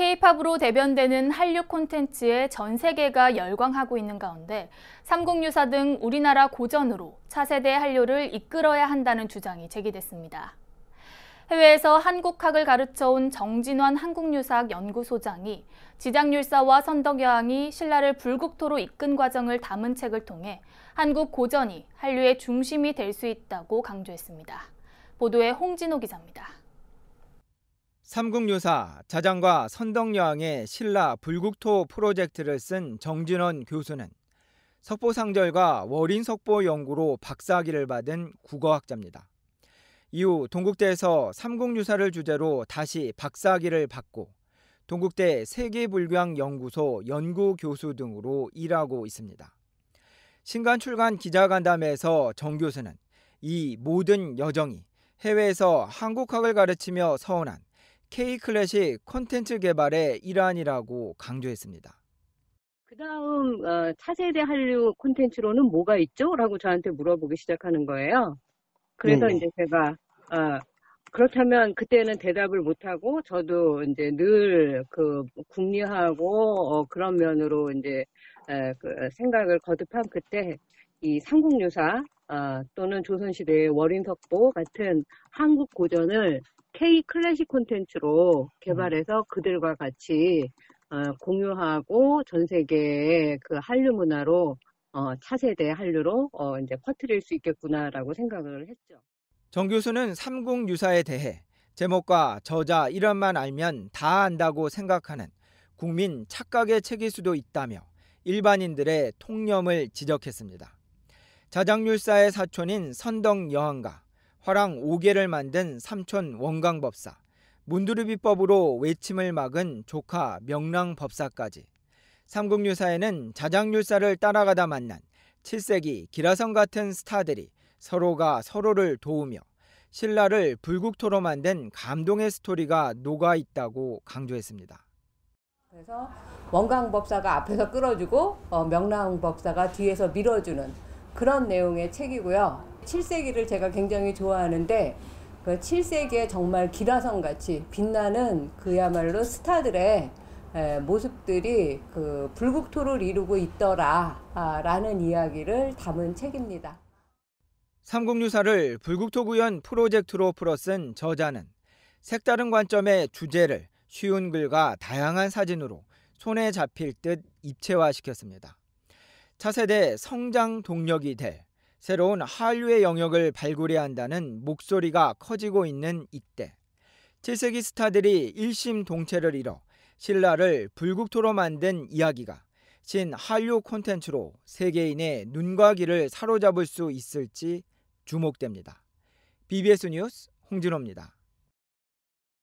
K-팝으로 대변되는 한류 콘텐츠에 전 세계가 열광하고 있는 가운데 삼국유사 등 우리나라 고전으로 차세대 한류를 이끌어야 한다는 주장이 제기됐습니다. 해외에서 한국학을 가르쳐온 정진환 한국유사학 연구소장이 지장률사와 선덕여왕이 신라를 불국토로 이끈 과정을 담은 책을 통해 한국 고전이 한류의 중심이 될 수 있다고 강조했습니다. 보도에 홍진호 기자입니다. 삼국유사, 자장과 선덕여왕의 신라 불국토 프로젝트를 쓴 정진원 교수는 석보상절과 월인석보 연구로 박사학위를 받은 국어학자입니다. 이후 동국대에서 삼국유사를 주제로 다시 박사학위를 받고 동국대 세계불교학연구소 연구교수 등으로 일하고 있습니다. 신간 출간 기자간담회에서 정 교수는 이 모든 여정이 해외에서 한국학을 가르치며 서운한 K클래식 콘텐츠 개발의 일환이라고 강조했습니다. 그 다음 어, 차세대 한류 콘텐츠로는 뭐가 있죠? 라고 저한테 물어보기 시작하는 거예요. 그래서 네. 이제 제가 어, 그렇다면 그때는 대답을 못하고 저도 이제 늘그 궁리하고 어, 그런 면으로 이제 에, 그 생각을 거듭한 그때 이 삼국유사 어, 또는 조선시대의 월인석보 같은 한국 고전을 K 클래식 콘텐츠로 개발해서 음. 그들과 같이 어, 공유하고 전 세계의 그 한류 문화로 어, 차세대 한류로 어, 이제 퍼뜨릴 수 있겠구나라고 생각을 했죠. 정 교수는 삼국 유사에 대해 제목과 저자 이름만 알면 다 안다고 생각하는 국민 착각의 책일 수도 있다며 일반인들의 통념을 지적했습니다. 자장률사의 사촌인 선덕여왕과 화랑 5개를 만든 삼촌 원광법사, 문두르비법으로 외침을 막은 조카 명랑법사까지 삼국유사에는 자장률사를 따라가다 만난 7세기 기라성 같은 스타들이 서로가 서로를 도우며 신라를 불국토로 만든 감동의 스토리가 녹아 있다고 강조했습니다. 그래서 원광법사가 앞에서 끌어주고 어, 명랑법사가 뒤에서 밀어주는 그런 내용의 책이고요. 7세기를 제가 굉장히 좋아하는데 그 7세기에 정말 기라성 같이 빛나는 그야말로 스타들의 모습들이 그 불국토를 이루고 있더라라는 아, 이야기를 담은 책입니다. 삼국유사를 불국토 구현 프로젝트로 풀어쓴 저자는 색다른 관점의 주제를 쉬운 글과 다양한 사진으로 손에 잡힐 듯 입체화시켰습니다. 차세대 성장 동력이 될 새로운 한류의 영역을 발굴해야 한다는 목소리가 커지고 있는 이때 7세기 스타들이 일심동체를 잃어 신라를 불국토로 만든 이야기가 신한류 콘텐츠로 세계인의 눈과 귀를 사로잡을 수 있을지 주목됩니다. BBS 뉴스 홍진호입니다.